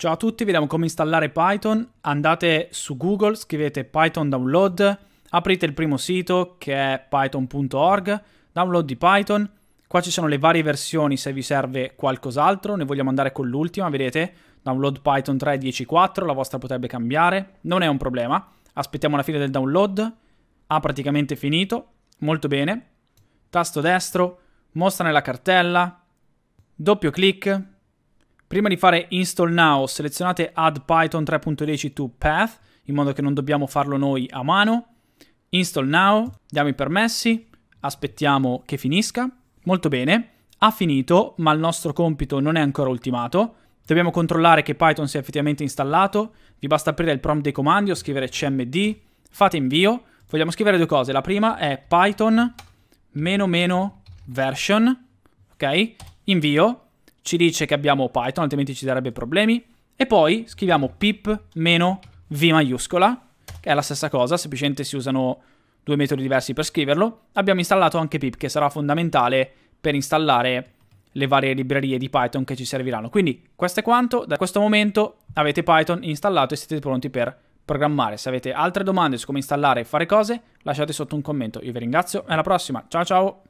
Ciao a tutti, vediamo come installare Python. Andate su Google, scrivete Python download, aprite il primo sito che è python.org, download di Python. Qua ci sono le varie versioni se vi serve qualcos'altro, noi vogliamo andare con l'ultima, vedete? Download Python 3.10.4, la vostra potrebbe cambiare, non è un problema. Aspettiamo la fine del download, ha praticamente finito, molto bene. Tasto destro, mostra nella cartella, doppio clic, Prima di fare install now selezionate add python 3.10 to path in modo che non dobbiamo farlo noi a mano. Install now, diamo i permessi, aspettiamo che finisca. Molto bene, ha finito ma il nostro compito non è ancora ultimato. Dobbiamo controllare che Python sia effettivamente installato, vi basta aprire il prompt dei comandi o scrivere cmd, fate invio, vogliamo scrivere due cose, la prima è python meno meno version, ok? Invio, ci dice che abbiamo Python, altrimenti ci darebbe problemi. E poi scriviamo pip meno v maiuscola, che è la stessa cosa, semplicemente si usano due metodi diversi per scriverlo. Abbiamo installato anche pip, che sarà fondamentale per installare le varie librerie di Python che ci serviranno. Quindi questo è quanto, da questo momento avete Python installato e siete pronti per programmare. Se avete altre domande su come installare e fare cose, lasciate sotto un commento. Io vi ringrazio e alla prossima. Ciao ciao!